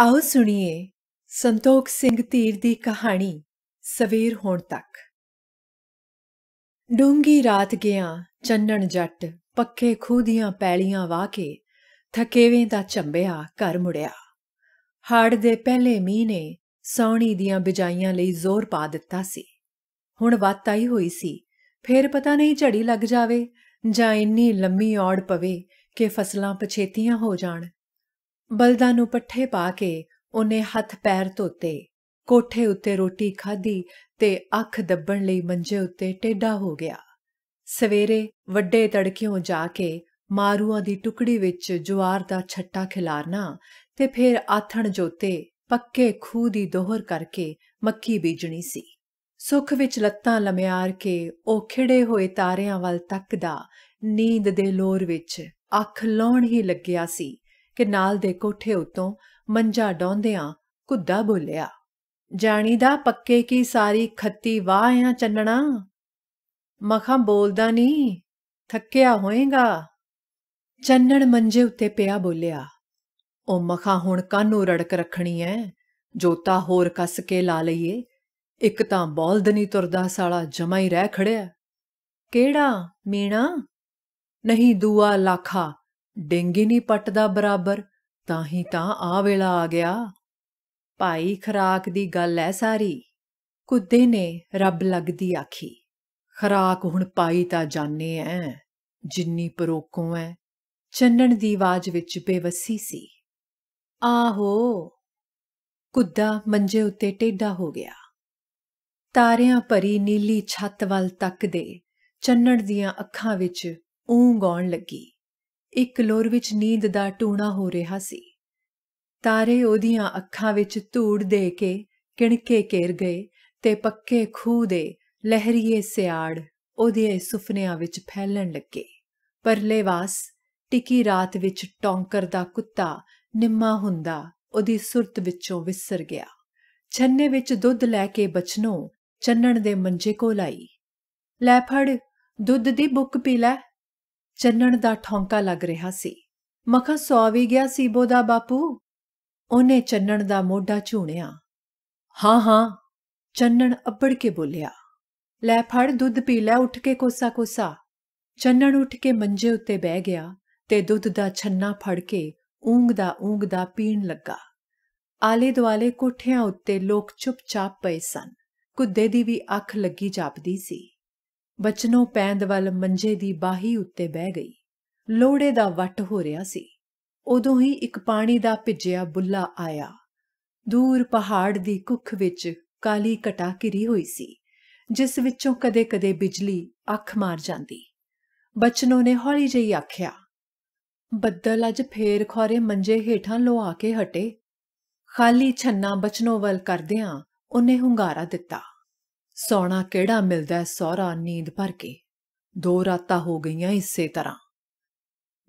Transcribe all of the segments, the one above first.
ਆਓ ਸੁਣੀਏ ਸੰਤੋਖ ਸਿੰਘ ਧੀਰ ਦੀ ਕਹਾਣੀ ਸਵੇਰ ਹੋਣ ਤੱਕ ਡੂੰਗੀ ਰਾਤ ਗਿਆ ਚੰਨਣ ਜੱਟ ਪੱਕੇ ਖੂਦੀਆਂ ਦੀਆਂ ਪੈਲੀਆਂ ਵਾਹ ਕੇ ਥਕੇਵੇਂ ਦਾ ਚੰਬਿਆ ਘਰ ਮੁੜਿਆ ਹਾੜ ਦੇ ਪਹਿਲੇ ਮੀਂਹ ਨੇ ਸੌਣੀ ਦੀਆਂ ਬਿਜਾਈਆਂ ਲਈ ਜ਼ੋਰ ਪਾ ਦਿੱਤਾ ਸੀ ਹੁਣ ਵਾਤ ਆਈ ਹੋਈ ਸੀ ਫੇਰ ਪਤਾ ਨਹੀਂ ਝੜੀ ਲੱਗ ਜਾਵੇ ਜਾਂ ਇੰਨੀ ਲੰਮੀ ਔੜ ਪਵੇ ਕਿ ਫਸਲਾਂ ਪਛੇਤੀਆਂ ਹੋ ਜਾਣ ਬਲਦਾਂ ਨੂੰ ਪੱਠੇ ਪਾ ਕੇ ਉਹਨੇ ਹੱਥ ਪੈਰ ਧੋਤੇ ਕੋਠੇ ਉੱਤੇ ਰੋਟੀ ਖਾਧੀ ਤੇ ਅੱਖ ਦੱਬਣ ਲਈ ਮੰਜੇ ਉੱਤੇ ਟੇਡਾ ਹੋ ਗਿਆ ਸਵੇਰੇ ਵੱਡੇ ਤੜਕਿਓਂ ਜਾ ਕੇ ਮਾਰੂਆਂ ਦੀ ਟੁਕੜੀ ਵਿੱਚ ਜਵਾਰ ਦਾ ਛੱਟਾ ਖਿਲਾਰਨਾ ਤੇ ਫਿਰ ਆਥਣ ਜੋਤੇ ਪੱਕੇ ਖੂਹ ਦੀ ਦੋਹਰ ਕਰਕੇ ਮੱਕੀ ਬੀਜਣੀ ਸੀ ਸੁੱਖ ਵਿੱਚ ਲੱਤਾਂ ਲਮਿਆਰ ਕੇ ਉਹ ਖਿੜੇ ਹੋਏ ਤਾਰਿਆਂ ਵੱਲ ਤੱਕਦਾ ਨੀਂਦ ਦੇ ਲੋਰ ਵਿੱਚ ਅੱਖ ਲਾਉਣ ਹੀ ਲੱਗਿਆ ਸੀ ਕਿ ਨਾਲ ਦੇ ਕੋਠੇ ਉਤੋਂ ਮੰਜਾ ਡੋਂਦਿਆਂ ਕੁੱਦਾ ਬੋਲਿਆ ਜਾਣੀ ਦਾ ਪੱਕੇ ਕੀ ਸਾਰੀ ਖੱਤੀ ਵਾਹ ਆ ਚੰਨਣਾ ਮਖਾਂ ਬੋਲਦਾ ਨਹੀਂ ਥੱਕਿਆ ਹੋਏਗਾ ਚੰਨਣ ਮੰਜੇ ਉੱਤੇ ਪਿਆ ਬੋਲਿਆ ਉਹ ਮਖਾਂ ਹੁਣ ਕਾਨੂੰ ਰੜਕ ਰੱਖਣੀ ਐ ਜੋਤਾ ਹੋਰ ਕੱਸ ਕੇ ਲਾ ਲਈਏ ਇੱਕ ਤਾਂ ਬੋਲਦ ਨਹੀਂ ਤੁਰਦਾ ਸਾਲਾ ਜਮਾ ਹੀ ਰਹਿ ਖੜਿਆ ਕਿਹੜਾ ਮੀਣਾ ਨਹੀਂ ਦੂਆ ਲਾਖਾ ਡੇਂਗੀ ਨਹੀਂ ਪੱਟਦਾ ਬਰਾਬਰ ਤਾਂ ਹੀ ਤਾਂ ਆ ਵੇਲਾ ਆ ਗਿਆ ਭਾਈ ਖਰਾਕ ਦੀ ਗੱਲ ਐ ਸਾਰੀ ਕੁੱਦੇ ਨੇ ਰੱਬ ਲੱਗਦੀ ਆਖੀ ਖਰਾਕ ਹੁਣ ਪਾਈ ਤਾਂ ਜਾਣੇ ਐ ਜਿੰਨੀ ਪਰੋਕੋਂ ਐ ਚੰਨਣ ਦੀ ਆਵਾਜ਼ ਵਿੱਚ ਬੇਵਸੀ ਸੀ ਆਹੋ ਕੁੱਦਾ ਮੰਜੇ ਉੱਤੇ ਟੇਡਾ ਹੋ ਗਿਆ ਤਾਰਿਆਂ ਭਰੀ ਨੀਲੀ ਛੱਤ ਵੱਲ ਤੱਕਦੇ ਚੰਨਣ ਦੀਆਂ ਅੱਖਾਂ ਵਿੱਚ ਊਂਘ ਆਉਣ ਲੱਗੀ ਇੱਕ ਲੋਰ ਵਿੱਚ ਨੀਂਦ ਦਾ ਟੂਣਾ ਹੋ ਰਿਹਾ ਸੀ ਤਾਰੇ ਉਹਦੀਆਂ ਅੱਖਾਂ ਵਿੱਚ ਧੂੜ ਦੇ ਕੇ ਕਿਣਕੇ ਕੇਰ ਗਏ ਤੇ ਪੱਕੇ ਖੂਹ ਦੇ ਲਹਿਰੀਏ ਸਿਆੜ ਉਹਦੇ ਸੁਪਨਿਆਂ ਵਿੱਚ ਫੈਲਣ ਲੱਗੇ ਪਰਲੇ ਵਾਸ ਟਿੱਕੀ ਰਾਤ ਵਿੱਚ ਟੌਂਕਰ ਦਾ ਕੁੱਤਾ ਨਿੰਮਾ ਹੁੰਦਾ ਉਹਦੀ ਸੁਰਤ ਵਿੱਚੋਂ ਵਿਸਰ ਗਿਆ ਛੰਨੇ ਵਿੱਚ ਦੁੱਧ ਲੈ ਕੇ ਬਚਨੋ ਚੰਨਣ ਦੇ ਮੰਜੇ ਕੋਲ ਆਈ ਲੈ ਫੜ ਦੁੱਧ ਦੀ ਬੁੱਕ ਪੀ ਲੈ ਚੰਨਣ ਦਾ ਠੌਂਕਾ ਲੱਗ ਰਿਹਾ ਸੀ ਮਖਾ ਸੌ ਵੀ ਗਿਆ ਸੀਬੋ ਦਾ ਬਾਪੂ ਉਹਨੇ ਚੰਨਣ ਦਾ ਮੋਢਾ ਝੂਣਿਆ ਹਾਂ ਹਾਂ ਚੰਨਣ ਅੱਬੜ ਕੇ ਬੋਲਿਆ ਲੈ ਫੜ ਦੁੱਧ ਪੀ ਲੈ ਉੱਠ ਕੇ ਕੋਸਾ ਕੋਸਾ ਚੰਨਣ ਉੱਠ ਕੇ ਮੰਜੇ ਉੱਤੇ ਬਹਿ ਗਿਆ ਤੇ ਦੁੱਧ ਦਾ ਛੰਨਾ ਫੜ ਕੇ ਊਂਗ ਦਾ ਊਂਗ ਦਾ ਪੀਣ ਲੱਗਾ ਆਲੇ ਦੁਆਲੇ ਕੋਠਿਆਂ ਉੱਤੇ ਲੋਕ ਚੁੱਪਚਾਪ ਪਏ ਸਨ ਕੁੱਦੇ ਦੀ ਵੀ ਅੱਖ ਲੱਗੀ ਜਾਪਦੀ ਸੀ ਬਚਨੋ ਪੈਂਦ ਵੱਲ ਮੰਜੇ ਦੀ ਬਾਹੀ ਉੱਤੇ ਬਹਿ ਗਈ ਲੋੜੇ ਦਾ ਵੱਟ ਹੋ ਰਿਹਾ ਸੀ ਉਦੋਂ ਹੀ ਇੱਕ ਪਾਣੀ ਦਾ ਭਿੱਜਿਆ ਬੁੱਲਾ ਆਇਆ ਦੂਰ ਪਹਾੜ ਦੀ ਕੁੱਖ ਵਿੱਚ ਕਾਲੀ ਘਟਾ ਘਿਰੀ ਹੋਈ ਸੀ ਜਿਸ ਵਿੱਚੋਂ ਕਦੇ-ਕਦੇ ਬਿਜਲੀ ਅੱਖ ਮਾਰ ਜਾਂਦੀ ਬਚਨੋ ਨੇ ਹੌਲੀ ਜਿਹੀ ਆਖਿਆ ਬੱਦਲ ਅੱਜ ਫੇਰ ਖੋਰੇ ਮੰਜੇ ਹੇਠਾਂ ਲੋਹਾ ਕੇ ਹਟੇ ਖਾਲੀ ਛੰਨਾ ਬਚਨੋ ਵੱਲ ਕਰਦਿਆਂ ਉਹਨੇ ਹੁੰਗਾਰਾ ਦਿੱਤਾ ਸੌਣਾ ਕਿਹੜਾ ਮਿਲਦਾ ਸੋਹਰਾ ਨੀਂਦ ਭਰ ਕੇ ਦੋ ਰਾਤਾਂ ਹੋ ਗਈਆਂ ਇਸੇ ਤਰ੍ਹਾਂ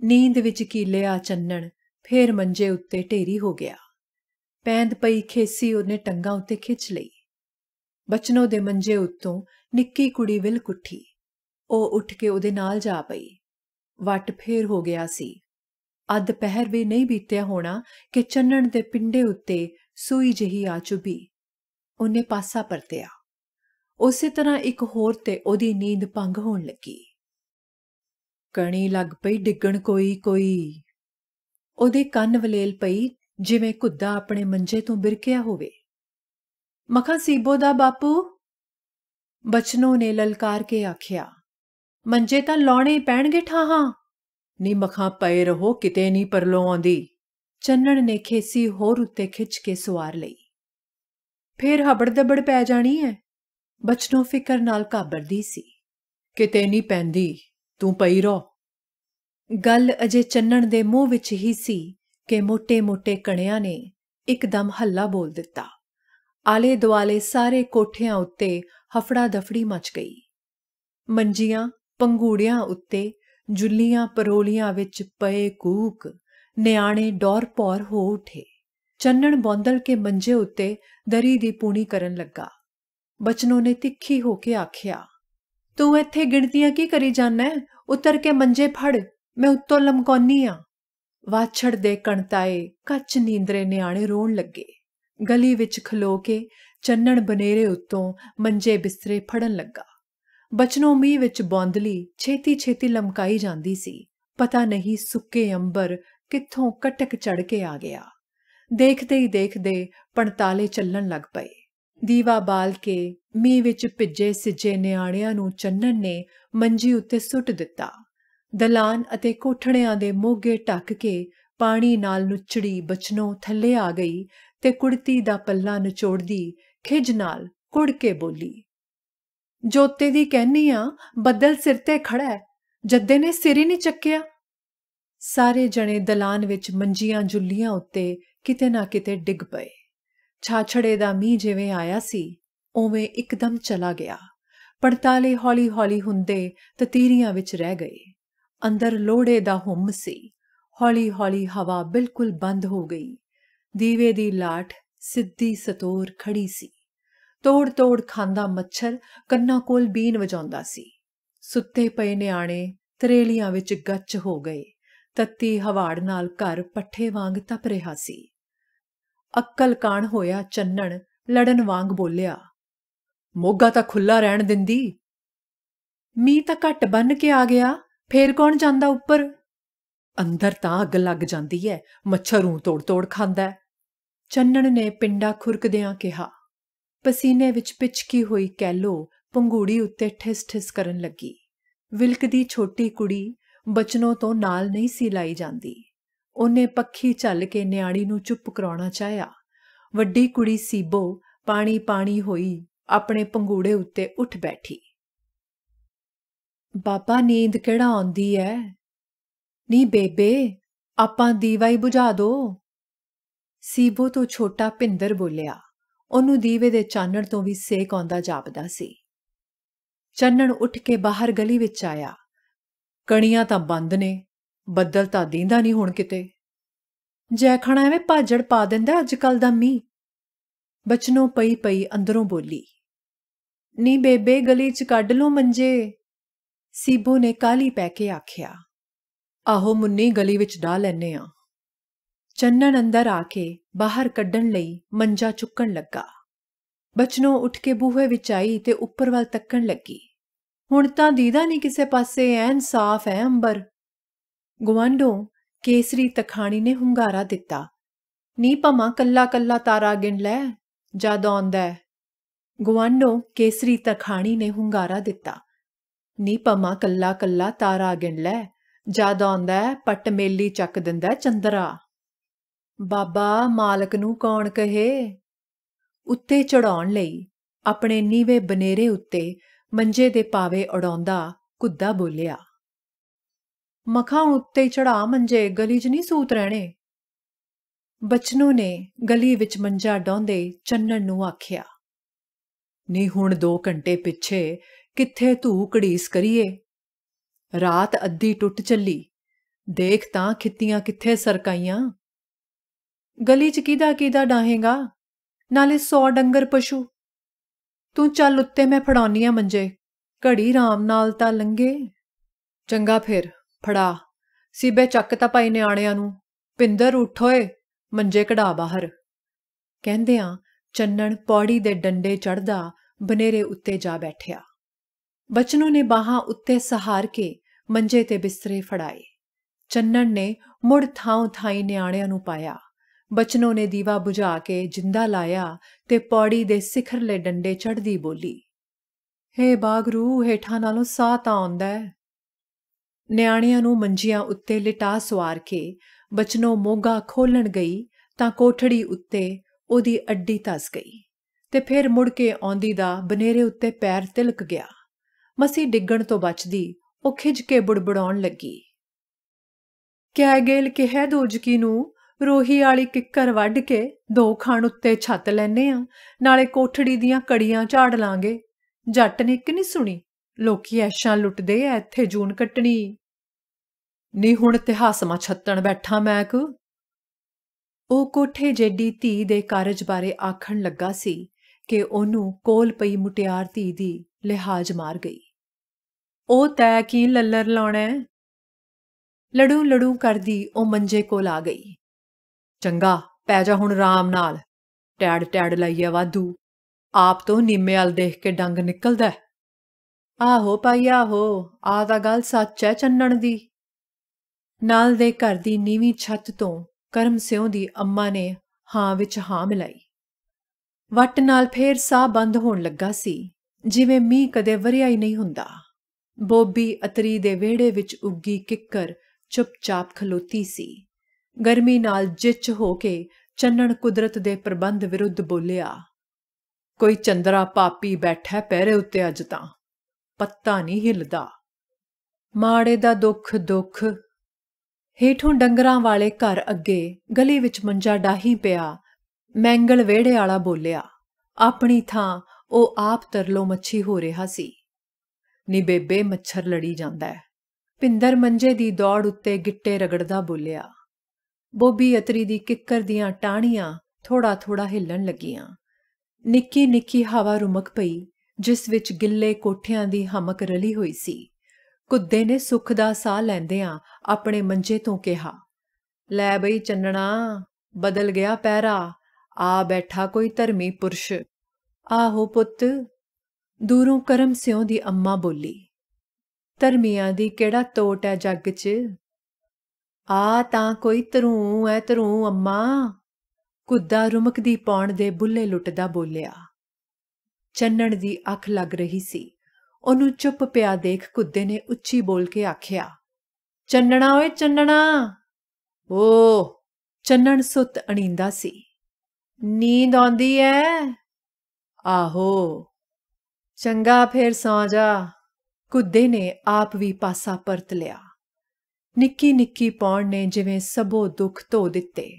ਨੀਂਦ ਵਿੱਚ ਕੀਲਿਆ ਚੰਨਣ ਫੇਰ ਮੰਜੇ ਉੱਤੇ ਢੇਰੀ ਹੋ ਗਿਆ ਪੈਂਦ ਪਈ ਖੇਸੀ ਉਹਨੇ ਟੰਗਾ ਉੱਤੇ ਖਿੱਚ ਲਈ ਬਚਨੋ ਦੇ ਮੰਜੇ ਉੱਤੋਂ ਨਿੱਕੀ ਕੁੜੀ ਵਿਲ ਕੁੱਠੀ ਉਹ ਉੱਠ ਕੇ ਉਹਦੇ ਨਾਲ ਜਾ ਪਈ ਵਟ ਫੇਰ ਹੋ ਗਿਆ ਸੀ ਅੱਧ ਪਹਿਰ ਵੀ ਨਹੀਂ ਬੀਤਿਆ ਹੋਣਾ ਕਿ ਚੰਨਣ ਦੇ ਪਿੰਡੇ ਉੱਤੇ ਸੂਈ ਜਹੀ ਆ ਚੁਬੀ ਉਹਨੇ ਪਾਸਾ ਪਰਤਿਆ ਉਸੇ ਤਰ੍ਹਾਂ ਇੱਕ ਹੋਰ ਤੇ ਉਹਦੀ ਨੀਂਦ ਭੰਗ ਹੋਣ ਲੱਗੀ ਕਣੀ ਲੱਗ ਪਈ ਡਿੱਗਣ ਕੋਈ ਕੋਈ ਉਹਦੇ ਕੰਨ ਵਲੇਲ ਪਈ ਜਿਵੇਂ ਕੁੱਦਾ ਆਪਣੇ ਮੰਜੇ ਤੋਂ ਬਿਰਕਿਆ ਹੋਵੇ ਮਖਾ ਸੀਬੋ ਦਾ ਬਾਪੂ ਬਚਨੋ ਨੇ ਲਲਕਾਰ ਕੇ ਆਖਿਆ ਮੰਜੇ ਤਾਂ ਲਾਉਣੇ ਪੈਣਗੇ ਠਾਹਾਂ ਨੀ ਮਖਾਂ ਪਏ ਰਹੋ ਕਿਤੇ ਨਹੀਂ ਪਰਲੋਂ ਆਉਂਦੀ ਚੰਨਣ ਨੇ ਖੇਸੀ ਹੋਰ ਉੱਤੇ ਖਿੱਚ ਕੇ ਸਵਾਰ ਲਈ ਫੇਰ ਹਬੜ ਦਬੜ ਪੈ ਜਾਣੀ ਹੈ ਬਚਨੋ ਫਿਕਰ ਨਾਲ ਘਾਬਰਦੀ ਸੀ ਕਿਤੇ ਨਹੀਂ ਪੈਂਦੀ ਤੂੰ ਪਈ ਰੋ ਗੱਲ ਅਜੇ ਚੰਨਣ ਦੇ ਮੂੰਹ ਵਿੱਚ ਹੀ ਸੀ ਕਿ ਮੋٹے-ਮੋٹے ਕਣਿਆਂ ਨੇ ਇੱਕਦਮ ਹੱਲਾ ਬੋਲ ਦਿੱਤਾ ਆਲੇ ਦੁਆਲੇ ਸਾਰੇ ਕੋਠਿਆਂ ਉੱਤੇ ਹਫੜਾ ਦਫੜੀ ਮਚ ਗਈ ਮੰਜੀਆਂ ਪੰਗੂੜੀਆਂ ਉੱਤੇ ਜੁੱਲੀਆਂ ਪਰੋਲੀਆਂ ਵਿੱਚ ਪਏ ਕੂਕ ਨਿਆਣੇ ਡੋਰ ਪੌਰ ਹੋ ਉਠੇ ਚੰਨਣ ਬੌਂਦਲ ਕੇ ਮੰਜੇ ਉੱਤੇ ਦਰੀ ਦੀ ਪੂਣੀ ਕਰਨ ਲੱਗਾ ਬਚਨੋ ਨੇ ਤਿੱਖੀ ਹੋ ਕੇ ਆਖਿਆ ਤੂੰ ਇੱਥੇ ਗਿਣਤੀਆਂ ਕੀ ਕਰੀ ਜਾਣਾ ਉਤਰ ਕੇ ਮੰਜੇ ਫੜ ਮੈਂ ਉੱਤੋਂ ਲਮਕੌਨੀ ਆ ਵਾਛੜ ਦੇ ਕਣਤਾਏ ਕੱਚ ਨੀਂਦਰੇ ਨਿਆਣੇ ਰੋਣ ਲੱਗੇ ਗਲੀ ਵਿੱਚ ਖਲੋ ਕੇ ਚੰਨਣ ਬਨੇਰੇ ਉੱਤੋਂ ਮੰਜੇ ਬਿਸਤਰੇ ਫੜਨ ਲੱਗਾ ਬਚਨੋ ਮੀ ਵਿੱਚ ਬੌਂਦਲੀ ਛੇਤੀ ਛੇਤੀ ਲਮਕਾਈ ਜਾਂਦੀ ਸੀ ਪਤਾ ਨਹੀਂ ਸੁੱਕੇ ਅੰਬਰ ਕਿੱਥੋਂ ਕਟਕ ਚੜ ਕੇ ਆ ਗਿਆ ਦੇਖਦੇ ਹੀ ਦੇਖਦੇ ਪਣਤਾਲੇ ਚੱਲਣ ਲੱਗ ਪਏ ਦੀਵਾ ਬਾਲ ਕੇ ਮੀਂਹ ਵਿੱਚ ਭਿੱਜੇ ਸਿੱਜੇ ਨਿਆਣਿਆਂ ਨੂੰ ਚੰਨਨ ਨੇ ਮੰਜੀ ਉੱਤੇ ਸੁੱਟ ਦਿੱਤਾ ਦਲਾਨ ਅਤੇ ਕੋਠੜਿਆਂ ਦੇ ਮੋਗੇ ਟੱਕ ਕੇ ਪਾਣੀ ਨਾਲ ਨੁੱਚੜੀ ਬਚਨੋਂ ਥੱਲੇ ਆ ਗਈ ਤੇ ਕੁੜਤੀ ਦਾ ਪੱਲਾ ਨਿਚੋੜਦੀ ਖਿਜ ਨਾਲ ਕੁੜ ਕੇ ਬੋਲੀ ਜੋਤੇ ਦੀ ਕਹਿਨੀ ਆ ਬੱਦਲ ਸਿਰ ਤੇ ਖੜਾ ਜੱਦੇ ਨੇ ਸਿਰ ਹੀ ਨਹੀਂ ਚੱਕਿਆ ਸਾਰੇ ਜਣੇ ਦਲਾਨ ਵਿੱਚ ਮੰਜੀਆਂ ਜੁੱਲੀਆਂ ਉੱਤੇ ਕਿਤੇ ਨਾ ਕਿਤੇ ਡਿੱਗ ਪਏ ਛਾਛੜੇ ਦਾ ਮੀਂਹ ਜਿਵੇਂ ਆਇਆ ਸੀ ਉਵੇਂ ਇੱਕਦਮ ਚਲਾ ਗਿਆ ਪੜਤਾਲੇ ਹੌਲੀ-ਹੌਲੀ ਹੁੰਦੇ ਤਤੀਰੀਆਂ ਵਿੱਚ ਰਹਿ ਗਏ ਅੰਦਰ ਲੋੜੇ ਦਾ ਹੁੰਮ ਸੀ ਹੌਲੀ-ਹੌਲੀ ਹਵਾ ਬਿਲਕੁਲ ਬੰਦ ਹੋ ਗਈ ਦੀਵੇ ਦੀ ਲਾਟ ਸਿੱਧੀ ਸਤੋਰ ਖੜੀ ਸੀ ਤੋੜ-ਤੋੜ ਖਾਂਦਾ ਮੱਛਰ ਕੰਨਾਂ ਕੋਲ ਬੀਨ ਵਜਾਉਂਦਾ ਸੀ ਸੁੱਤੇ ਪਏ ਨਿਆਣੇ ਤਰੇਲੀਆਂ ਵਿੱਚ ਗੱਚ ਹੋ ਗਏ ਤੱਤੀ ਹਵਾੜ ਨਾਲ ਘਰ ਪੱਠੇ ਵਾਂਗ ਤਪ ਰਿਹਾ ਸੀ ਅਕਲ ਕਾਣ ਹੋਇਆ ਚੰਨਣ ਲੜਨ ਵਾਂਗ ਬੋਲਿਆ ਮੋਗਾ ਤਾਂ ਖੁੱਲਾ ਰਹਿਣ ਦਿੰਦੀ ਮੀ ਤਾਂ ਘੱਟ ਬੰਨ ਕੇ ਆ ਗਿਆ ਫੇਰ ਕੌਣ ਜਾਂਦਾ ਉੱਪਰ ਅੰਦਰ ਤਾਂ ਅੱਗ ਲੱਗ ਜਾਂਦੀ ਐ ਮੱਛਰ ਨੂੰ ਤੋੜ-ਤੋੜ ਖਾਂਦਾ ਚੰਨਣ ਨੇ ਪਿੰਡਾ ਖੁਰਕਦਿਆਂ ਕਿਹਾ ਪਸੀਨੇ ਵਿੱਚ ਪਿਚਕੀ ਹੋਈ ਕੈਲੋ ਪੰਗੂੜੀ ਉੱਤੇ ਠਿਸ-ਠਿਸ ਕਰਨ ਲੱਗੀ ਵਿਲਕਦੀ ਛੋਟੀ ਕੁੜੀ ਬਚਨੋਂ ਤੋਂ ਨਾਲ ਨਹੀਂ ਸੀ ਜਾਂਦੀ ਉਹਨੇ ਪੱਖੀ ਚੱਲ ਕੇ ਨਿਆਣੀ ਨੂੰ ਚੁੱਪ ਕਰਾਉਣਾ ਚਾਹਿਆ ਵੱਡੀ ਕੁੜੀ ਸੀਬੋ ਪਾਣੀ ਪਾਣੀ ਹੋਈ ਆਪਣੇ ਪੰਗੂੜੇ ਉੱਤੇ ਉੱਠ ਬੈਠੀ ਬਾਬਾ ਨੀਂਦ ਕਿਹੜਾ ਆਉਂਦੀ ਐ ਨੀ ਬੇਬੇ ਆਪਾਂ ਦੀਵਾ ਹੀ ਬੁਝਾ ਦੋ ਸੀਬੋ ਤੋਂ ਛੋਟਾ ਪਿੰਦਰ ਬੋਲਿਆ ਉਹਨੂੰ ਦੀਵੇ ਦੇ ਚਾਨਣ ਤੋਂ ਵੀ ਸੇਕ ਆਉਂਦਾ ਜਾਪਦਾ ਸੀ ਚੰਨਣ ਉੱਠ ਕੇ ਬਾਹਰ ਗਲੀ ਵਿੱਚ ਆਇਆ ਕਣੀਆਂ ਤਾਂ ਬੰਦ ਨੇ ਬੱਦਲ ਤਾਂ ਦੀਂਦਾ ਨਹੀਂ ਹੁਣ ਕਿਤੇ ਜੈ ਖਾਣਾ ਐਵੇਂ ਭਾਜੜ ਪਾ ਦਿੰਦਾ ਅੱਜ ਕੱਲ ਦਾ ਮੀ ਬਚਨੋਂ ਪਈ ਪਈ ਅੰਦਰੋਂ ਬੋਲੀ ਨੀ ਬੇਬੇ ਗਲੀ ਚ ਕੱਢ ਲੋ ਮੰਜੇ ਸੀਬੋ ਨੇ ਕਾਲੀ ਪੈ ਕੇ ਆਖਿਆ ਆਹੋ ਮੁੰਨੀ ਗਲੀ ਵਿੱਚ ਡਾ ਲੈਨੇ ਆ ਚੰਨਨ ਅੰਦਰ ਆ ਕੇ ਬਾਹਰ ਕੱਢਣ ਲਈ ਮੰਜਾ ਚੁੱਕਣ ਲੱਗਾ ਬਚਨੋਂ ਉੱਠ ਕੇ ਬੂਹੇ ਵਿੱਚ ਆਈ ਤੇ ਉੱਪਰ ਵੱਲ ਤੱਕਣ ਲੱਗੀ ਹੁਣ ਤਾਂ ਦੀਦਾ ਨਹੀਂ ਕਿਸੇ ਪਾਸੇ ਐਨ ਸਾਫ਼ ਐ ਅੰਬਰ ਗਵੰਡੋ ਕੇਸਰੀ ਤਖਾਣੀ ਨੇ ਹੁੰਗਾਰਾ ਦਿੱਤਾ ਨੀ ਪਮਾ ਕੱਲਾ ਕੱਲਾ ਤਾਰਾ ਗਿਣ ਲੈ ਜਦ ਆਉਂਦਾ ਹੈ ਕੇਸਰੀ ਤਖਾਣੀ ਨੇ ਹੁੰਗਾਰਾ ਦਿੱਤਾ ਨੀ ਪਮਾ ਕੱਲਾ ਕੱਲਾ ਤਾਰਾ ਗਿਣ ਲੈ ਜਦ ਆਉਂਦਾ ਹੈ ਪੱਟ ਮੇਲੀ ਚੱਕ ਦਿੰਦਾ ਚੰਦਰਾ ਬਾਬਾ ਮਾਲਕ ਨੂੰ ਕੌਣ ਕਹੇ ਉੱਤੇ ਚੜਾਉਣ ਲਈ ਆਪਣੇ ਨੀਵੇਂ ਬਨੇਰੇ ਉੱਤੇ ਮੰਜੇ ਦੇ ਪਾਵੇ ਉਡਾਉਂਦਾ ਕੁੱਦਾ ਬੋਲਿਆ ਮਖਾਂ ਉੱਤੇ ਚੜਾ ਮੰਜੇ ਗਲੀ 'ਚ ਨਹੀਂ ਸੂਤ ਰਹਿਣੇ ਬਚਨੂ ਨੇ ਗਲੀ ਵਿੱਚ ਮੰਜਾ ਡੋਂਦੇ ਚੰਨਣ ਨੂੰ ਆਖਿਆ ਨਹੀਂ ਹੁਣ 2 ਘੰਟੇ ਪਿੱਛੇ ਕਿੱਥੇ ਧੂ ਕੜੀਸ ਕਰੀਏ ਰਾਤ ਅੱਧੀ ਟੁੱਟ ਚੱਲੀ ਦੇਖ ਤਾਂ ਖਿੱਤੀਆਂ ਕਿੱਥੇ ਸਰਕਾਈਆਂ ਗਲੀ 'ਚ ਕਿਦਾ ਕਿਦਾ ਡਾਹੇਗਾ ਨਾਲੇ 100 ਡੰਗਰ ਪਸ਼ੂ ਤੂੰ ਚੱਲ ਉੱਤੇ ਮੈਂ ਫੜਾਉਣੀ ਆ ਮੰਜੇ ਘੜੀ ਰਾਮ ਨਾਲ ਤਾਂ ਲੰਗੇ ਚੰਗਾ ਫਿਰ ਫੜਾ ਸਿਬੇ ਚੱਕ ਤਾਂ ਭਾਈ ਨਿਆਣਿਆਂ ਨੂੰ ਪਿੰਦਰ ਉਠੋਏ ਮੰਜੇ ਕਢਾ ਬਾਹਰ ਕਹਿੰਦਿਆਂ ਚੰਨਣ ਪੌੜੀ ਦੇ ਡੰਡੇ ਚੜਦਾ ਬਨੇਰੇ ਉੱਤੇ ਜਾ ਬੈਠਿਆ ਬਚਨੂ ਨੇ ਬਾਹਾਂ ਉੱਤੇ ਸਹਾਰ ਕੇ ਮੰਜੇ ਤੇ ਬਿਸਤਰੇ ਫੜਾਏ ਚੰਨਣ ਨੇ ਮੁੜ ਥਾਉ ਥਾਈ ਨਿਆਣਿਆਂ ਨੂੰ ਪਾਇਆ ਬਚਨੋ ਨੇ ਦੀਵਾ ਬੁਝਾ ਕੇ ਜਿੰਦਾ ਲਾਇਆ ਤੇ ਪੌੜੀ ਦੇ ਸਿਖਰਲੇ ਡੰਡੇ ਚੜਦੀ ਬੋਲੀ ਹੇ ਬਾਗਰੂ ਹੇਠਾਂ ਨਾਲੋਂ ਸਾਤ ਆਉਂਦਾ ਹੈ ਨਿਆਣਿਆਂ ਨੂੰ ਮੰਜੀਆਂ ਉੱਤੇ ਲਿਟਾ ਸਵਾਰ ਕੇ ਬਚਨੋ ਮੋਗਾ ਖੋਲਣ ਗਈ ਤਾਂ ਕੋਠੜੀ ਉੱਤੇ ਉਹਦੀ ਅੱਡੀ ਤਸ ਗਈ ਤੇ ਫਿਰ ਮੁੜ ਕੇ ਆਉਂਦੀ ਦਾ ਬਨੇਰੇ ਉੱਤੇ ਪੈਰ ਤਿਲਕ ਗਿਆ ਮਸੀ ਡਿੱਗਣ ਤੋਂ ਬਚਦੀ ਉਹ ਖਿਜ ਕੇ ਬੁੜਬੜਾਉਣ ਲੱਗੀ ਕਹਿ ਗੇਲ ਕਿਹਾ ਦੋਜਕੀ ਨੂੰ ਰੋਹੀ ਵਾਲੀ ਕਿੱਕਰ ਵੱਢ ਕੇ ਦੋ ਖਾਣ ਉੱਤੇ ਛੱਤ ਲੈਨੇ ਆ ਨਾਲੇ ਕੋਠੜੀ ਦੀਆਂ ਕੜੀਆਂ ਝਾੜ ਲਾਂਗੇ ਜੱਟ ਨੇ ਇੱਕ ਨਹੀਂ ਸੁਣੀ ਲੋਕੀ ਐਸ਼ਾਂ ਲੁੱਟਦੇ ਐ ਇੱਥੇ ਜੂਨ ਕੱਟਣੀ ਨੀ ਹੁਣ ਇਤਿਹਾਸਮਾ ਛੱਤਣ ਬੈਠਾ ਮੈਂ ਕ ਉਹ ਕੋਠੇ ਜੇਡੀ ਧੀ ਦੇ ਕਾਰਜ ਬਾਰੇ ਆਖਣ ਲੱਗਾ ਸੀ ਕਿ ਉਹਨੂੰ ਕੋਲ ਪਈ ਮੁਟਿਆਰ ਧੀ ਦੀ ਲਿਹਾਜ ਮਾਰ ਗਈ ਉਹ ਤੈ ਕੀ ਲੱਲਰ ਲਾਉਣਾ ਲੜੂ ਲੜੂ ਕਰਦੀ ਉਹ ਮੰਜੇ ਕੋਲ ਆ ਗਈ ਚੰਗਾ ਪੈ ਜਾ ਹੁਣ ਰਾਮ ਨਾਲ ਟੈੜ ਟੈੜ ਲਈਆ ਵਾਧੂ ਆਪ ਤੋਂ ਨੀਮੇ ਵਾਲ ਦੇਖ ਕੇ ਡੰਗ ਨਿਕਲਦਾ ਆਹੋ ਪਾਈ ਆਹੋ ਆ ਤਾਂ ਗੱਲ ਸੱਚ ਐ ਚੰਨਣ ਦੀ ਨਾਲ ਦੇ ਘਰ ਦੀ ਨੀਵੀਂ ਛੱਤ ਤੋਂ ਕਰਮ ਸਿਉ ਦੀ ਅੰਮਾ ਨੇ ਹਾਂ ਵਿੱਚ ਹਾਂ ਮਿਲਾਈ ਵੱਟ ਨਾਲ ਫੇਰ ਸਾਹ ਬੰਦ ਹੋਣ ਲੱਗਾ ਸੀ ਜਿਵੇਂ ਮੀਂਹ ਕਦੇ ਵਰਿਆ ਹੀ ਨਹੀਂ ਹੁੰਦਾ ਬੋਬੀ ਅਤਰੀ ਦੇ ਵਿਹੜੇ ਵਿੱਚ ਉੱਗੀ ਕਿੱਕਰ ਚੁੱਪਚਾਪ ਖਲੋਤੀ ਸੀ ਗਰਮੀ ਨਾਲ ਜਿੱਚ ਹੋ ਕੇ ਚੰਨਣ ਕੁਦਰਤ ਦੇ ਪ੍ਰਬੰਧ ਵਿਰੁੱਧ ਬੋਲਿਆ ਕੋਈ ਚੰਦਰਾ ਪਾਪੀ ਬੈਠਾ ਪੈਰੇ ਉੱਤੇ ਅੱਜ ਤਾਂ ਪੱਤਾ ਨਹੀਂ ਹਿੱਲਦਾ ਮਾੜੇ ਦਾ ਦੁੱਖ ਦੁੱਖ ਹੇਠੋਂ ਡੰਗਰਾਂ ਵਾਲੇ ਘਰ ਅੱਗੇ ਗਲੀ ਵਿੱਚ ਮੰਜਾ ਡਾਹੀ ਪਿਆ ਮੈਂਗਲ ਵੇੜੇ ਵਾਲਾ ਬੋਲਿਆ ਆਪਣੀ ਥਾਂ ਉਹ ਆਪ ਤਰਲੋ ਮੱਛੀ ਹੋ ਰਿਹਾ ਸੀ ਨੀ ਬੇਬੇ ਮੱਛਰ ਲੜੀ ਜਾਂਦਾ ਹੈ ਪਿੰਦਰ ਮੰਜੇ ਦੀ ਦੌੜ ਉੱਤੇ ਗਿੱਟੇ ਰਗੜਦਾ ਬੋਲਿਆ ਬੋਬੀ ਅਤਰੀ ਦੀ ਕਿੱਕਰ ਦੀਆਂ ਟਾਣੀਆਂ ਥੋੜਾ ਥੋੜਾ ਹਿੱਲਣ ਲੱਗੀਆਂ ਨਿੱਕੀ ਨਿੱਕੀ ਹਵਾ ਰੁਮਕ ਪਈ ਜਿਸ ਵਿੱਚ ਗਿੱਲੇ ਕੋਠਿਆਂ ਦੀ ਹਮਕ ਰਲੀ ਹੋਈ ਸੀ ਕੁੱਦੇ ਨੇ ਸੁੱਖ ਦਾ ਸਾਹ ਲੈਂਦਿਆਂ ਆਪਣੇ ਮੰਜੇ ਤੋਂ ਕਿਹਾ ਲੈ ਬਈ ਚੰਨਣਾ ਬਦਲ ਗਿਆ ਪੈਰਾ ਆ ਬੈਠਾ ਕੋਈ ਧਰਮੀ ਪੁਰਸ਼ ਆਹੋ ਪੁੱਤ ਦੂਰੋਂ ਕਰਮ ਸਿਉਂ ਦੀ ਅੰਮਾ ਬੋਲੀ ਧਰਮੀਆਂ ਦੀ ਕਿਹੜਾ ਤੋਟ ਹੈ ਜੱਗ 'ਚ ਆ ਤਾਂ ਕੋਈ ਧਰੂ ਐ ਧਰੂ ਅੰਮਾ ਕੁੱਦਾ ਰੁਮਕ ਦੀ ਪੌਣ ਦੇ ਬੁੱਲੇ ਲੁੱਟਦਾ ਬੋਲਿਆ ਚੰਨਣ ਦੀ ਅੱਖ ਲੱਗ ਰਹੀ ਸੀ ਉਹਨੂੰ ਚੁੱਪ ਪਿਆ ਦੇਖ ਕੁੱਦੇ ਨੇ ਉੱਚੀ ਬੋਲ ਕੇ ਆਖਿਆ ਚੰਨਣਾ ਓਏ ਚੰਨਣਾ ਓ ਚੰਨਣ ਸੁੱਤ ਅਣੀਂਦਾ ਸੀ ਨੀਂਦ ਆਉਂਦੀ ਐ ਆਹੋ ਚੰਗਾ ਫੇਰ ਸੌ ਜਾ ਕੁੱਦੇ ਨੇ ਆਪ ਵੀ ਪਾਸਾ ਪਰਤ ਲਿਆ ਨਿੱਕੀ ਨਿੱਕੀ ਪੌਣ ਨੇ ਜਿਵੇਂ ਸਭੋ ਦੁੱਖ ਧੋ ਦਿੱਤੇ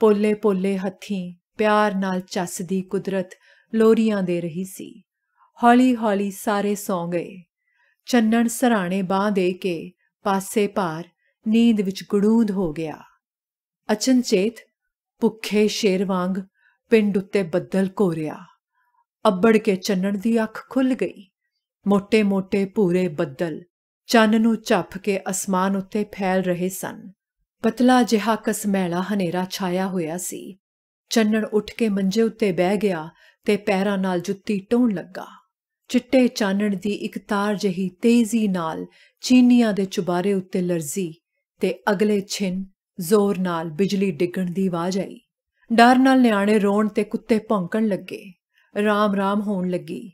ਪੋਲੇ ਪੋਲੇ ਹੱਥੀ ਪਿਆਰ ਨਾਲ ਚੱਸਦੀ ਕੁਦਰਤ ਲੋਰੀਆਂ ਦੇ ਰਹੀ ਸੀ ਹੌਲੀ-ਹੌਲੀ ਸਾਰੇ ਸੌਂ ਗਏ ਚੰਨਣ ਸਰਾਣੇ ਬਾਹ ਦੇ ਕੇ ਪਾਸੇ ਪਾਰ ਨੀਂਦ ਵਿੱਚ ਗੜੂੰਦ ਹੋ ਗਿਆ ਅਚਨਚੇਤ ਭੁੱਖੇ ਸ਼ੇਰ ਵਾਂਗ ਪਿੰਡ ਉੱਤੇ ਬੱਦਲ ਘੋਰਿਆ ਅੱਬੜ ਕੇ ਚੰਨਣ ਦੀ ਅੱਖ ਖੁੱਲ ਗਈ ਮੋٹے-ਮੋٹے ਪੂਰੇ ਬੱਦਲ ਚੰਨ ਨੂੰ ਛੱਪ ਕੇ ਅਸਮਾਨ ਉੱਤੇ ਫੈਲ ਰਹੇ ਸਨ ਪਤਲਾ ਜਿਹਾ ਕਸਮੈਲਾ ਹਨੇਰਾ ਛਾਇਆ ਹੋਇਆ ਸੀ ਚੰਨਣ ਉੱਠ ਕੇ ਮੰਜੇ ਉੱਤੇ ਬਹਿ ਗਿਆ ਤੇ ਪੈਰਾਂ ਨਾਲ ਜੁੱਤੀ ਟੋਣ ਲੱਗਾ ਚਿੱਟੇ ਚਾਨਣ ਦੀ ਇੱਕ ਤਾਰ ਜਹੀ ਤੇਜ਼ੀ ਨਾਲ ਚੀਨੀਆਂ ਦੇ ਚੁਬਾਰੇ ਉੱਤੇ ਲਰਜ਼ੀ ਤੇ ਅਗਲੇ ਛਿਨ ਜ਼ੋਰ ਨਾਲ ਬਿਜਲੀ ਡਿੱਗਣ ਦੀ ਆਵਾਜ਼ ਆਈ ਡਰ ਨਾਲ ਨਿਆਣੇ ਰੋਣ ਤੇ ਕੁੱਤੇ ਭੌਂਕਣ ਲੱਗੇ ਰਾਮ ਰਾਮ ਹੋਣ ਲੱਗੀ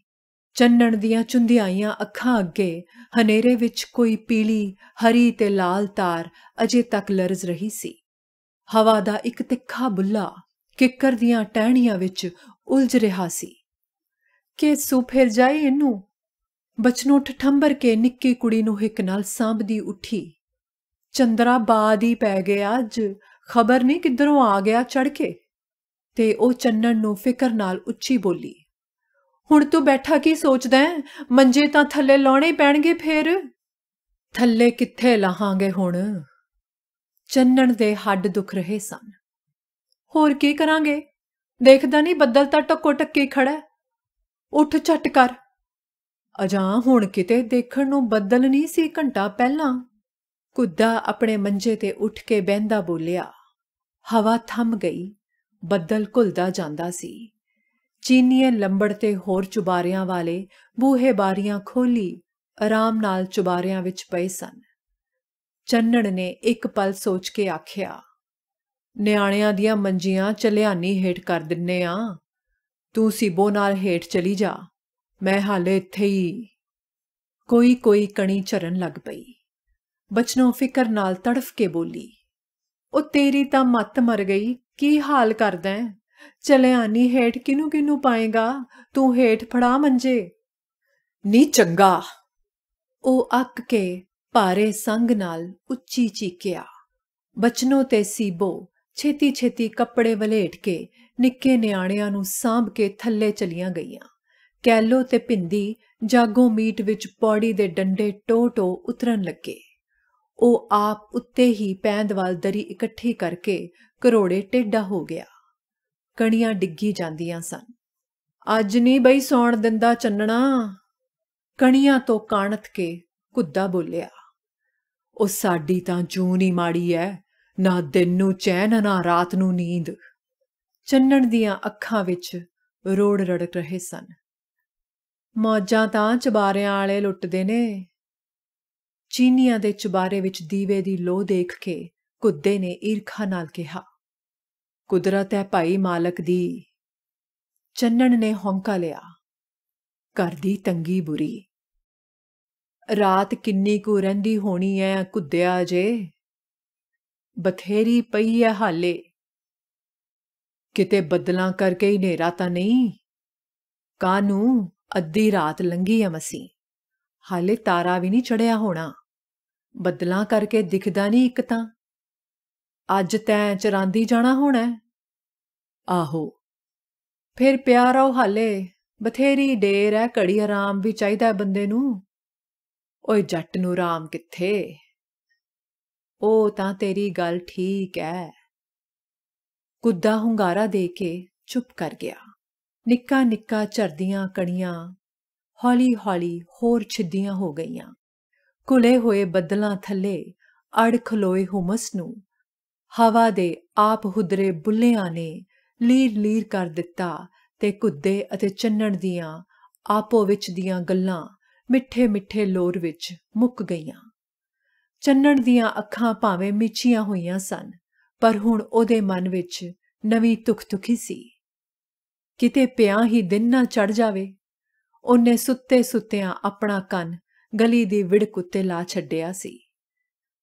ਚੰਨਣ ਦੀਆਂ ਚੁੰਧਿਆਈਆਂ ਅੱਖਾਂ ਅੱਗੇ ਹਨੇਰੇ ਵਿੱਚ ਕੋਈ ਪੀਲੀ ਹਰੀ ਤੇ ਲਾਲ ਤਾਰ ਅਜੇ ਤੱਕ ਲਰਜ਼ ਰਹੀ ਸੀ ਹਵਾ ਦਾ ਇੱਕ ਤਿੱਖਾ ਬੁੱਲਾ ਕਿੱਕਰ ਦੀਆਂ ਟਹਿਣੀਆਂ ਵਿੱਚ ਉਲਝ ਰਿਹਾ ਸੀ ਕਿ ਸੂ ਫਿਰ ਜਾਏ ਇਹਨੂੰ ਬਚਨੋ ਠਠੰਬਰ ਕੇ ਨਿੱਕੀ ਕੁੜੀ ਨੂੰ ਹਿੱਕ ਨਾਲ ਸਾਂਭਦੀ ਉੱਠੀ ਚੰਦਰਾ ਬਾਦ ਹੀ ਪੈ ਗਿਆ ਅੱਜ ਖਬਰ ਨਹੀਂ ਕਿੱਧਰੋਂ ਆ ਗਿਆ ਚੜ ਕੇ ਤੇ ਉਹ ਚੰਨਣ ਨੂੰ ਫਿਕਰ ਨਾਲ ਉੱਚੀ ਬੋਲੀ ਹੁਣ ਤੂੰ ਬੈਠਾ ਕੀ ਸੋਚਦਾ ਹੈ ਮੰਜੇ ਤਾਂ ਥੱਲੇ ਲਾਉਣੇ ਪੈਣਗੇ ਫੇਰ ਥੱਲੇ ਕਿੱਥੇ ਲਾਹਾਂਗੇ ਹੁਣ ਚੰਨਣ ਦੇ ਹੱਡ ਦੁਖ ਰਹੇ ਸਨ ਹੋਰ ਕੀ ਕਰਾਂਗੇ ਦੇਖਦਾ ਨਹੀਂ ਬੱਦਲ ਤਾਂ ਟੱਕੋ ਟੱਕੀ ਖੜਾ ਉੱਠ ਛੱਟ ਕਰ ਅਜਾ ਹੁਣ ਕਿਤੇ ਦੇਖਣ ਨੂੰ ਬੱਦਲ ਨਹੀਂ ਸੀ ਘੰਟਾ ਪਹਿਲਾਂ ਕੁੱਦਾ ਆਪਣੇ ਮੰਜੇ ਤੇ ਉੱਠ ਕੇ ਬੈੰਦਾ ਬੋਲਿਆ ਹਵਾ ਥੰਮ ਗਈ ਬੱਦਲ ਘੁਲਦਾ ਜਾਂਦਾ ਸੀ ਚੀਨੀਏ ਲੰਬੜ ਤੇ ਹੋਰ ਚੁਬਾਰਿਆਂ ਵਾਲੇ ਬੂਹੇ ਬਾਰੀਆਂ ਖੋਲੀ ਆਰਾਮ ਨਾਲ ਚੁਬਾਰਿਆਂ ਵਿੱਚ ਪਏ ਸਨ ਚੰਨਣ ਨੇ ਇੱਕ ਪਲ ਸੋਚ ਕੇ ਆਖਿਆ ਨਿਆਣਿਆਂ ਦੀਆਂ ਮੰਜੀਆਂ ਚਲਿਆਨੀ ਹੇਠ ਕਰ ਦਿੰਨੇ ਆ ਤੂੰ ਸਿਬੋ ਨਾਲ ਹੇਠ ਚਲੀ ਜਾ ਮੈਂ ਹਾਲੇ ਇੱਥੇ ਹੀ ਕੋਈ ਕੋਈ ਕਣੀ ਚਰਨ ਲੱਗ ਪਈ ਬਚਨੋ ਫਿਕਰ ਨਾਲ ਤੜਫ ਕੇ ਬੋਲੀ ਉਹ ਤੇਰੀ ਤਾਂ ਮੱਤ ਮਰ ਗਈ ਕੀ ਹਾਲ ਕਰਦਾ ਚਲਿਆਨੀ ਹੇਠ ਕਿਨੂੰ ਕਿਨੂੰ ਪਾਏਗਾ ਤੂੰ ਹੇਠ ਫੜਾ ਮੰਜੇ ਨੀ ਚੰਗਾ ਉਹ ਅੱਕ ਕੇ ਪਾਰੇ ਸੰਗ ਨਾਲ ਉੱਚੀ ਚੀਕਿਆ ਬਚਨੋ ਤੇ ਸੀਬੋ ਛੇਤੀ ਛੇਤੀ ਕੱਪੜੇ ਵਲੇਟ ਕੇ ਨਿੱਕੇ ਨਿਆਣਿਆਂ ਨੂੰ ਸਾਂਭ ਕੇ ਥੱਲੇ ਚਲੀਆਂ ਗਈਆਂ ਕੈਲੋ ਤੇ ਪਿੰਦੀ ਜਾਗੋ ਮੀਟ ਵਿੱਚ ਪੌੜੀ ਦੇ ਡੰਡੇ ਟੋ-ਟੋ ਉਤਰਨ ਲੱਗੇ ਉਹ ਆਪ ਉੱਤੇ ਹੀ ਪੈਂਦਵਾਲ ਦਰੀ ਇਕੱਠੀ ਕਰਕੇ ਕਰੋੜੇ ਟੇਡਾ ਹੋ ਗਿਆ ਕਣੀਆਂ ਡਿੱਗੀ ਜਾਂਦੀਆਂ ਸਨ ਅੱਜ ਨਹੀਂ ਬਈ ਸੌਣ ਦਿੰਦਾ ਚੰਨਣਾ ਕਣੀਆਂ ਤੋਂ ਕਾਣਤ ਕੇ ਕੁੱਦਾ ਬੋਲਿਆ ਉਹ ਸਾਡੀ ਤਾਂ ਜੂਨ ਹੀ ਮਾੜੀ ਐ ਨਾ ਦਿਨ ਨੂੰ ਚੈਨ ਨਾ ਰਾਤ ਨੂੰ ਨੀਂਦ ਚੰਨਣ ਦੀਆਂ ਅੱਖਾਂ ਵਿੱਚ ਰੋੜ ਰੜਕ ਰਹੇ ਸਨ ਮੌਜਾਂ ਤਾਂ ਚਬਾਰਿਆਂ ਵਾਲੇ ਲੁੱਟਦੇ ਨੇ ਚੀਨੀਆਂ ਦੇ ਚਬਾਰੇ ਵਿੱਚ ਦੀਵੇ ਦੀ ਲੋ ਦੇਖ ਕੇ ਕੁੱਦੇ ਨੇ ਈਰਖਾ ਨਾਲ ਕਿਹਾ ਕੁਦਰਤ ਹੈ ਭਾਈ ਮਾਲਕ ਦੀ ਚੰਨਣ ਨੇ ਹੌਂਕਾ ਲਿਆ ਕਰਦੀ ਤੰਗੀ ਬੁਰੀ ਰਾਤ ਕਿੰਨੀ ਕੁ ਰਹਿੰਦੀ ਹੋਣੀ ਐ ਕੁੱਦਿਆ ਜੇ ਬਥੇਰੀ ਪਈ ਹੈ ਹਾਲੇ ਕਿਤੇ ਬੱਦਲਾਂ ਕਰਕੇ ਹੀ ਹਨੇਰਾ ਤਾਂ ਨਹੀਂ ਕਾਨੂੰ ਅੱਧੀ ਰਾਤ ਲੰਗੀ ਆ ਮਸੀ ਹਾਲੇ ਤਾਰਾ ਵੀ ਨਹੀਂ ਚੜਿਆ ਹੋਣਾ ਬੱਦਲਾਂ ਕਰਕੇ ਦਿਖਦਾ ਨਹੀਂ ਇੱਕ ਤਾਂ ਅੱਜ ਤੈਂ ਚਰਾਂਦੀ ਜਾਣਾ ਹੋਣਾ ਆਹੋ ਫਿਰ ਪਿਆਰਾ ਉਹ ਹਾਲੇ ਬਥੇਰੀ ਡੇਰ ਐ ਘੜੀ ਆਰਾਮ ਵੀ ਚਾਹੀਦਾ ਬੰਦੇ ਨੂੰ ਓਏ ਜੱਟ ਨੂੰ ਆਰਾਮ ਕਿੱਥੇ ਉਹ ਤਾਂ ਤੇਰੀ ਗੱਲ ਠੀਕ ਐ ਕੁੱਦਾ ਹੁੰਗਾਰਾ ਦੇ ਕੇ ਚੁੱਪ ਕਰ ਗਿਆ ਨਿੱਕਾ ਨਿੱਕਾ ਚਰਦੀਆਂ ਕਣੀਆਂ ਹੌਲੀ-ਹੌਲੀ ਹੋਰ ਛਿੱਦੀਆਂ ਹੋ ਗਈਆਂ ਕੁਲੇ ਹੋਏ ਬੱਦਲਾਂ ਥੱਲੇ ਅੜ ਖਲੋਏ ਹੁਮਸ ਨੂੰ ਹਵਾ ਦੇ ਆਪ ਹੁਦਰੇ ਬੁੱਲਿਆਂ ਨੇ ਲੀਰ-ਲੀਰ ਕਰ ਦਿੱਤਾ ਤੇ ਕੁੱਦੇ ਅਤੇ ਚੰਨਣ ਦੀਆਂ ਆਪੋ ਵਿੱਚ ਦੀਆਂ ਗੱਲਾਂ ਮਿੱਠੇ-ਮਿੱਠੇ ਲੋਰ ਵਿੱਚ ਮੁੱਕ ਗਈਆਂ ਚੰਨਣ ਦੀਆਂ ਅੱਖਾਂ ਭਾਵੇਂ ਮਿਚੀਆਂ ਹੋਈਆਂ ਸਨ ਪਰ ਹੁਣ ਉਹਦੇ ਮਨ ਵਿੱਚ ਨਵੀਂ ਤੁਖ-ਤੁਖੀ ਸੀ ਕਿਤੇ ਪਿਆ ਹੀ ਦਿਨ ਨਾ ਚੜ ਜਾਵੇ ਉਹਨੇ ਸੁੱਤੇ ਸੁੱਤਿਆਂ ਆਪਣਾ ਕੰਨ ਗਲੀ ਦੀ ਵਿੜਕ ਉੱਤੇ ਲਾ ਛੱਡਿਆ ਸੀ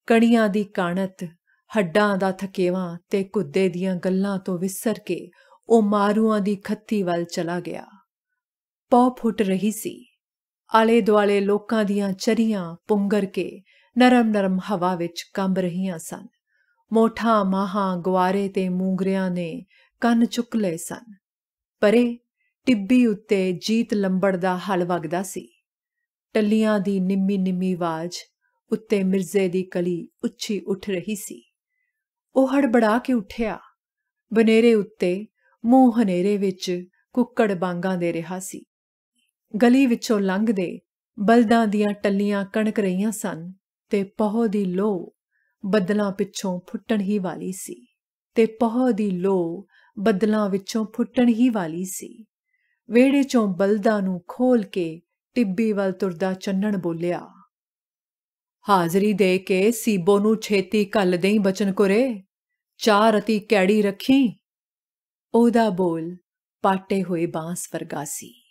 ਕਣੀਆਂ ਦੀ ਕਾਣਤ ਹੱਡਾਂ ਦਾ ਥਕੇਵਾ ਤੇ ਕੁੱਦੇ ਦੀਆਂ ਗੱਲਾਂ ਤੋਂ ਵਿਸਰ ਕੇ ਉਹ ਮਾਰੂਆਂ ਦੀ ਖੱਤੀ ਵੱਲ ਚਲਾ ਗਿਆ ਪੌ ਫੁੱਟ ਰਹੀ ਸੀ ਆਲੇ ਦੁਆਲੇ ਲੋਕਾਂ ਦੀਆਂ ਚਰੀਆਂ ਪੁੰਗਰ ਕੇ ਨਰਮ-ਨਰਮ ਹਵਾ ਵਿੱਚ ਕੰਬ ਰਹੀਆਂ ਸਨ ਮੋਠਾ ਮਾਹਾਂ ਗਵਾਰੇ ਤੇ ਮੂੰਗਰਿਆਂ ਨੇ ਕੰਨ ਚੁੱਕ ਲਏ ਸਨ ਪਰੇ ਟਿੱਬੀ ਉੱਤੇ ਜੀਤ ਲੰਬੜ ਦਾ ਹਲ ਵਗਦਾ ਸੀ ਟੱਲੀਆਂ ਦੀ ਨਿੰਮੀ ਨਿੰਮੀ ਆਵਾਜ਼ ਉੱਤੇ ਮਿਰਜ਼ੇ ਦੀ ਕਲੀ ਉੱਚੀ ਉੱਠ ਰਹੀ ਸੀ ਉਹ ਹੜਬੜਾ ਕੇ ਉੱਠਿਆ ਬਨੇਰੇ ਉੱਤੇ ਮੂੰਹ ਹਨੇਰੇ ਵਿੱਚ ਕੁੱਕੜ ਬਾਂਗਾ ਦੇ ਰਿਹਾ ਸੀ ਗਲੀ ਵਿੱਚੋਂ ਲੰਘਦੇ ਬਲਦਾਂ ਦੀਆਂ ਟੱਲੀਆਂ ਕਣਕ ਰਹੀਆਂ ਸਨ ਤੇ ਪਹੁ ਦੀ ਲੋ ਬੱਦਲਾਂ ਪਿੱਛੋਂ ਫੁੱਟਣ ਹੀ ਵਾਲੀ ਸੀ ਤੇ ਪਹੁ ਦੀ ਲੋ ਬੱਦਲਾਂ ਵਿੱਚੋਂ ਫੁੱਟਣ ਹੀ ਵਾਲੀ ਸੀ ਵੇੜੇ ਚੋਂ ਬਲਦਾਂ ਨੂੰ ਖੋਲ ਕੇ ਟਿੱਬੀ ਵੱਲ ਤੁਰਦਾ ਚੰਨਣ ਬੋਲਿਆ ਹਾਜ਼ਰੀ ਦੇ ਕੇ ਸੀਬੋ ਨੂੰ ਛੇਤੀ ਕੱਲ ਦੇਈ ਬਚਨ ਕੋਰੇ ਚਾਰ ਅਤੀ ਕੈੜੀ ਰੱਖੀ ਉਹਦਾ ਬੋਲ ਪਾਟੇ ਹੋਏ ਬਾਂਸ ਵਰਗਾ ਸੀ